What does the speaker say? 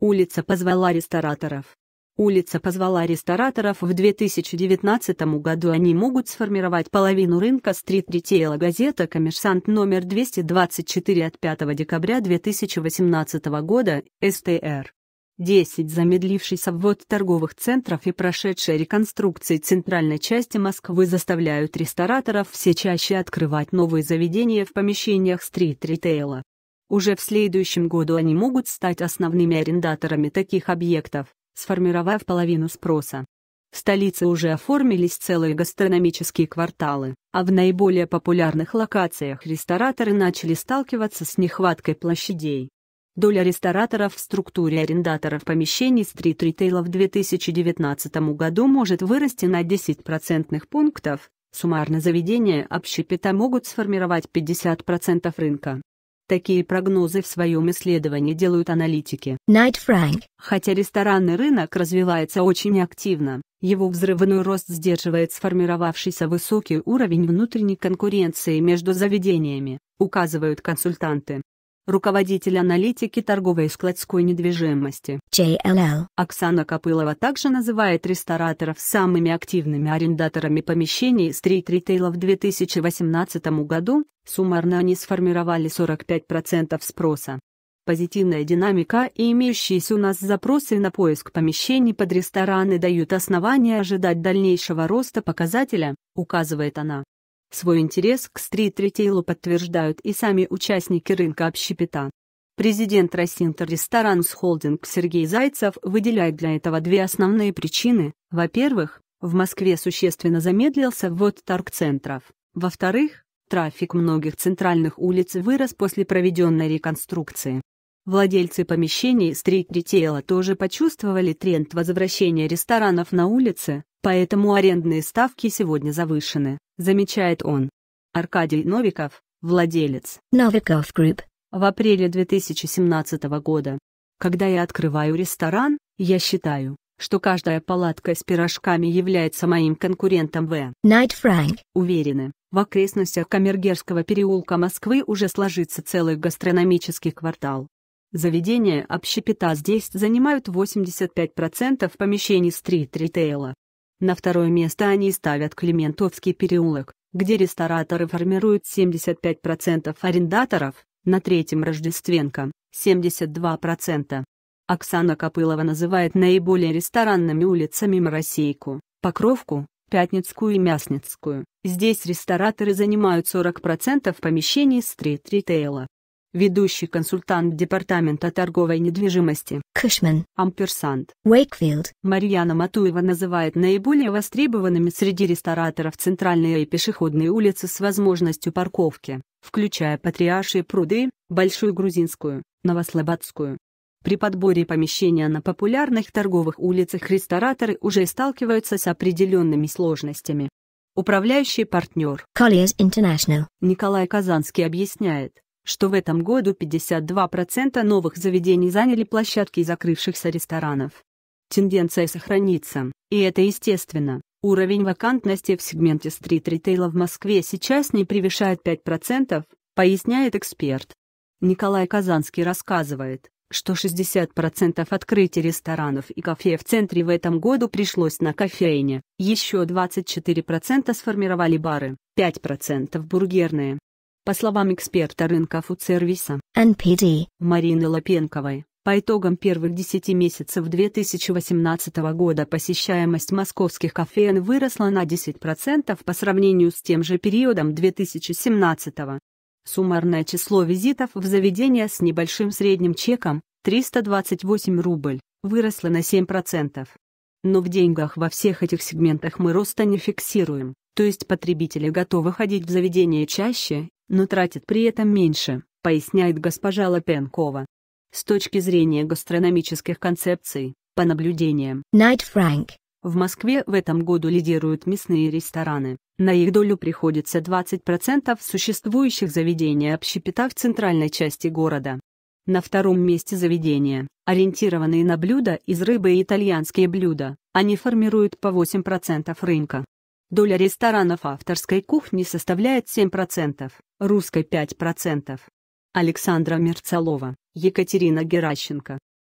Улица позвала рестораторов. Улица позвала рестораторов в 2019 году они могут сформировать половину рынка стрит-ритейла газета «Коммерсант» номер 224 от 5 декабря 2018 года, СТР. 10. Замедлившийся ввод торговых центров и прошедшая реконструкция центральной части Москвы заставляют рестораторов все чаще открывать новые заведения в помещениях стрит-ритейла. Уже в следующем году они могут стать основными арендаторами таких объектов, сформировав половину спроса. В столице уже оформились целые гастрономические кварталы, а в наиболее популярных локациях рестораторы начали сталкиваться с нехваткой площадей. Доля рестораторов в структуре арендаторов помещений стрит-ритейла в 2019 году может вырасти на 10 процентных пунктов, суммарно заведения общепита могут сформировать 50% рынка. Такие прогнозы в своем исследовании делают аналитики. Night Frank. Хотя ресторанный рынок развивается очень активно, его взрывной рост сдерживает сформировавшийся высокий уровень внутренней конкуренции между заведениями, указывают консультанты руководитель аналитики торговой и складской недвижимости. JLL. Оксана Копылова также называет рестораторов самыми активными арендаторами помещений стрит-ритейла в 2018 году, суммарно они сформировали 45% спроса. Позитивная динамика и имеющиеся у нас запросы на поиск помещений под рестораны дают основания ожидать дальнейшего роста показателя, указывает она. Свой интерес к стрит-ритейлу подтверждают и сами участники рынка общепита. Президент Росинтер Ресторанс Холдинг Сергей Зайцев выделяет для этого две основные причины. Во-первых, в Москве существенно замедлился ввод торгцентров. Во-вторых, трафик многих центральных улиц вырос после проведенной реконструкции. Владельцы помещений стрит-ритейла тоже почувствовали тренд возвращения ресторанов на улице, Поэтому арендные ставки сегодня завышены, замечает он. Аркадий Новиков, владелец Новиков Group, в апреле 2017 года. Когда я открываю ресторан, я считаю, что каждая палатка с пирожками является моим конкурентом в Night Frank. Уверены, в окрестностях Камергерского переулка Москвы уже сложится целый гастрономический квартал. Заведения общепита здесь занимают 85% помещений стрит-ритейла, на второе место они ставят Климентовский переулок, где рестораторы формируют 75% арендаторов, на третьем Рождественка – 72%. Оксана Копылова называет наиболее ресторанными улицами Моросейку, Покровку, Пятницкую и Мясницкую. Здесь рестораторы занимают 40% помещений стрит-ритейла ведущий консультант Департамента торговой недвижимости Кушман Амперсант Уэйкфилд Марьяна Матуева называет наиболее востребованными среди рестораторов центральные и пешеходные улицы с возможностью парковки, включая Патриарш и пруды, Большую Грузинскую, Новослободскую. При подборе помещения на популярных торговых улицах рестораторы уже сталкиваются с определенными сложностями. Управляющий партнер Colliers International Николай Казанский объясняет, что в этом году 52% новых заведений заняли площадки закрывшихся ресторанов. Тенденция сохранится, и это естественно. Уровень вакантности в сегменте стрит-ритейла в Москве сейчас не превышает 5%, поясняет эксперт. Николай Казанский рассказывает, что 60% открытий ресторанов и кафе в центре в этом году пришлось на кофейне, еще 24% сформировали бары, 5% бургерные, по словам эксперта рынка фудсервиса NPD Марины Лапенковой, по итогам первых 10 месяцев 2018 года посещаемость московских кофеен выросла на 10% по сравнению с тем же периодом 2017. Суммарное число визитов в заведение с небольшим средним чеком, 328 рубль, выросло на 7%. Но в деньгах во всех этих сегментах мы роста не фиксируем, то есть потребители готовы ходить в заведение чаще но тратит при этом меньше, поясняет госпожа Лапенкова. С точки зрения гастрономических концепций, по наблюдениям, Night Frank. в Москве в этом году лидируют мясные рестораны. На их долю приходится 20% существующих заведений общепита в центральной части города. На втором месте заведения, ориентированные на блюда из рыбы и итальянские блюда, они формируют по 8% рынка. Доля ресторанов авторской кухни составляет 7% русской 5%. Александра Мерцалова, Екатерина Геращенко.